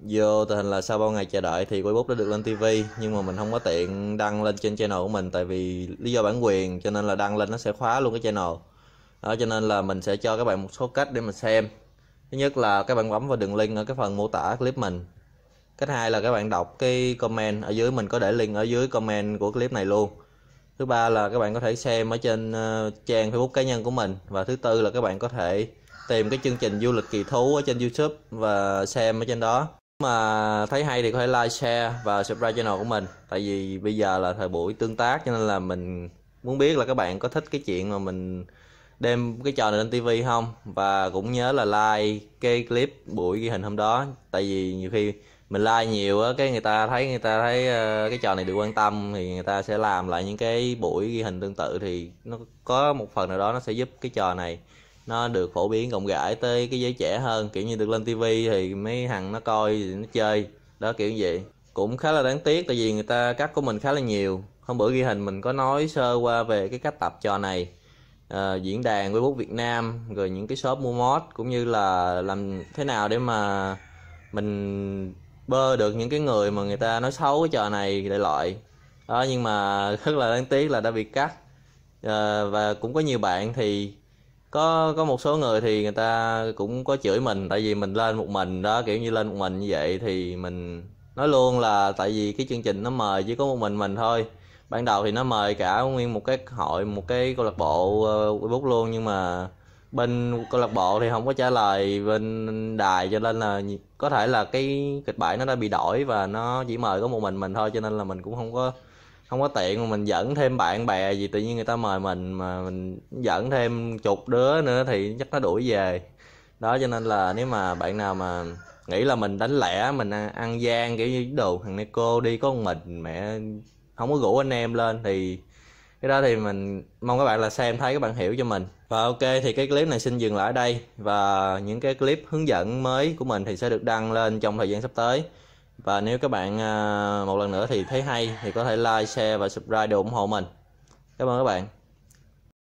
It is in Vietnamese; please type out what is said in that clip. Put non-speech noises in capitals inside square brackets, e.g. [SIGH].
vô tình hình là sau bao ngày chờ đợi thì quaybook đã được lên TV nhưng mà mình không có tiện đăng lên trên channel của mình tại vì lý do bản quyền cho nên là đăng lên nó sẽ khóa luôn cái channel đó cho nên là mình sẽ cho các bạn một số cách để mình xem thứ nhất là các bạn bấm vào đường link ở cái phần mô tả clip mình cách hai là các bạn đọc cái comment ở dưới mình có để link ở dưới comment của clip này luôn thứ ba là các bạn có thể xem ở trên ờ, trang facebook cá nhân của mình và thứ tư là các bạn có thể tìm cái chương trình du lịch kỳ thú ở trên youtube và xem ở trên đó mà thấy hay thì có thể like share và subscribe channel của mình tại vì bây giờ là thời buổi tương tác cho nên là mình muốn biết là các bạn có thích cái chuyện mà mình đem cái trò này lên tivi không và cũng nhớ là like cái clip buổi ghi hình hôm đó tại vì nhiều khi mình like nhiều á cái người ta thấy người ta thấy ờ, cái trò này được quan tâm thì người ta sẽ làm lại những cái buổi ghi hình tương tự thì nó có một phần nào đó nó sẽ giúp cái trò này nó được phổ biến rộng rãi tới cái giới trẻ hơn kiểu như được lên tivi thì mấy thằng nó coi thì nó chơi đó kiểu như vậy cũng khá là đáng tiếc tại vì người ta cắt của mình khá là nhiều hôm bữa ghi hình mình có nói sơ qua về cái cách tập trò này à, diễn đàn webbook việt nam rồi những cái shop mua mod cũng như là làm thế nào để mà mình bơ được những cái người mà người ta nói xấu cái trò này đại loại đó nhưng mà [LAUGHS] rất là đáng tiếc là đã bị cắt à, và cũng có nhiều bạn thì có có một số người thì người ta cũng có chửi mình tại vì mình lên một mình đó kiểu như lên một mình như vậy thì mình nói luôn là tại vì cái chương trình nó mời chỉ có một mình mình thôi ban đầu thì nó mời cả nguyên một cái hội một cái câu lạc bộ ờ, facebook luôn nhưng mà bên câu lạc bộ thì không có trả lời bên đài cho nên là có thể là cái kịch bản nó đã bị đổi và nó chỉ mời có một mình mình thôi cho nên là mình cũng không có không có tiện mà mình dẫn thêm bạn bè gì tự nhiên người ta mời mình mà mình dẫn thêm chục đứa nữa thì chắc nó đuổi về đó cho nên là nếu mà bạn nào mà nghĩ là mình đánh lẻ mình ăn, ăn gian kiểu như đồ thằng này cô đi có một mình mẹ không có rủ anh em lên thì cái đó thì mình mong các bạn là xem thấy các bạn hiểu cho mình và ok thì cái clip này xin dừng lại ở đây và những cái clip hướng dẫn mới của mình thì sẽ được đăng lên trong thời gian sắp tới và nếu các bạn à, một lần nữa thì thấy hay thì có thể like share và subscribe để ủng hộ mình cảm ơn các bạn